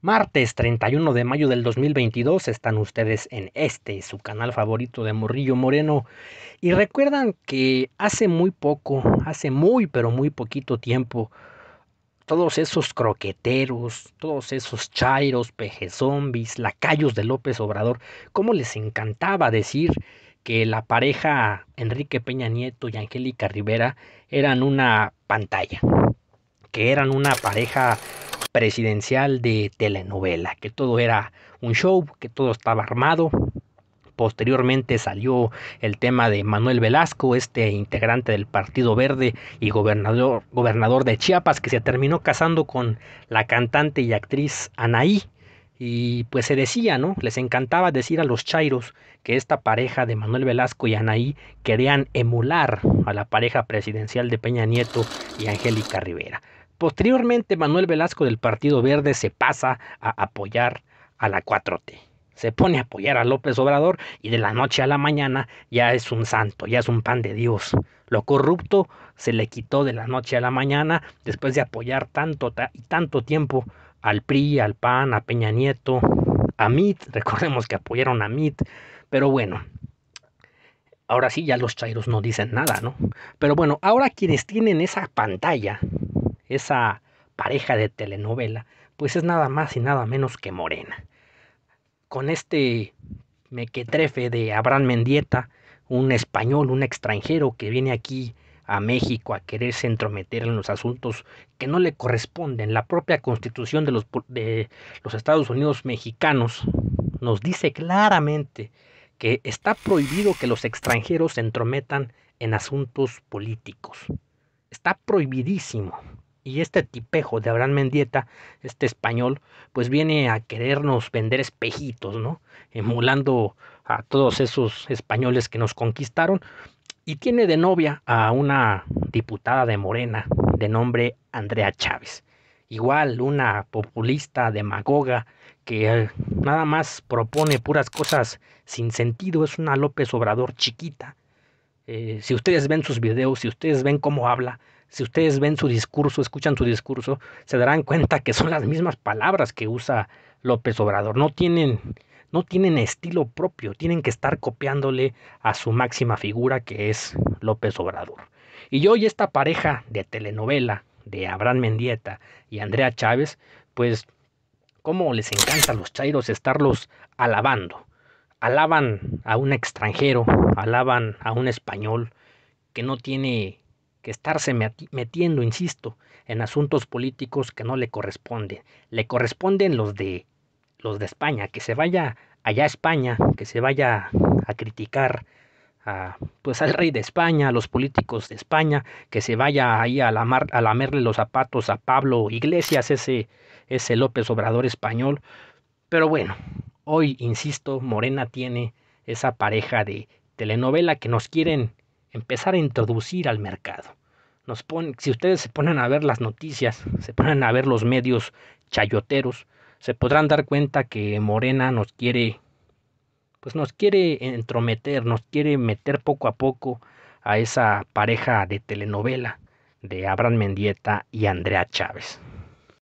Martes 31 de mayo del 2022 están ustedes en este, su canal favorito de Morrillo Moreno. Y recuerdan que hace muy poco, hace muy pero muy poquito tiempo, todos esos croqueteros, todos esos chairos, pejezombis, lacayos de López Obrador, cómo les encantaba decir que la pareja Enrique Peña Nieto y Angélica Rivera eran una pantalla, que eran una pareja presidencial de telenovela, que todo era un show, que todo estaba armado. Posteriormente salió el tema de Manuel Velasco, este integrante del Partido Verde y gobernador, gobernador de Chiapas, que se terminó casando con la cantante y actriz Anaí, y pues se decía, ¿no? Les encantaba decir a los Chairos que esta pareja de Manuel Velasco y Anaí querían emular a la pareja presidencial de Peña Nieto y Angélica Rivera. Posteriormente, Manuel Velasco del Partido Verde se pasa a apoyar a la 4T. Se pone a apoyar a López Obrador y de la noche a la mañana ya es un santo, ya es un pan de Dios. Lo corrupto se le quitó de la noche a la mañana después de apoyar tanto y tanto tiempo al PRI, al PAN, a Peña Nieto, a MIT. Recordemos que apoyaron a MIT, pero bueno, ahora sí ya los chairos no dicen nada, ¿no? Pero bueno, ahora quienes tienen esa pantalla esa pareja de telenovela, pues es nada más y nada menos que Morena. Con este mequetrefe de Abraham Mendieta, un español, un extranjero que viene aquí a México a quererse entrometer en los asuntos que no le corresponden. La propia constitución de los, de los Estados Unidos mexicanos nos dice claramente que está prohibido que los extranjeros se entrometan en asuntos políticos. Está prohibidísimo. Y este tipejo de Abraham Mendieta, este español, pues viene a querernos vender espejitos, ¿no? Emulando a todos esos españoles que nos conquistaron. Y tiene de novia a una diputada de Morena de nombre Andrea Chávez. Igual una populista demagoga que nada más propone puras cosas sin sentido. Es una López Obrador chiquita eh, si ustedes ven sus videos, si ustedes ven cómo habla, si ustedes ven su discurso, escuchan su discurso, se darán cuenta que son las mismas palabras que usa López Obrador. No tienen, no tienen estilo propio, tienen que estar copiándole a su máxima figura que es López Obrador. Y yo y esta pareja de telenovela de Abraham Mendieta y Andrea Chávez, pues cómo les encanta a los chairos estarlos alabando alaban a un extranjero, alaban a un español que no tiene que estarse metiendo, insisto, en asuntos políticos que no le corresponden. Le corresponden los de los de España, que se vaya allá a España, que se vaya a criticar pues al rey de España, a los políticos de España, que se vaya ahí a, a lamerle los zapatos a Pablo Iglesias, ese, ese López Obrador español. Pero bueno, Hoy, insisto, Morena tiene esa pareja de telenovela que nos quieren empezar a introducir al mercado. Nos si ustedes se ponen a ver las noticias, se ponen a ver los medios chayoteros, se podrán dar cuenta que Morena nos quiere, pues nos quiere entrometer, nos quiere meter poco a poco a esa pareja de telenovela de Abraham Mendieta y Andrea Chávez.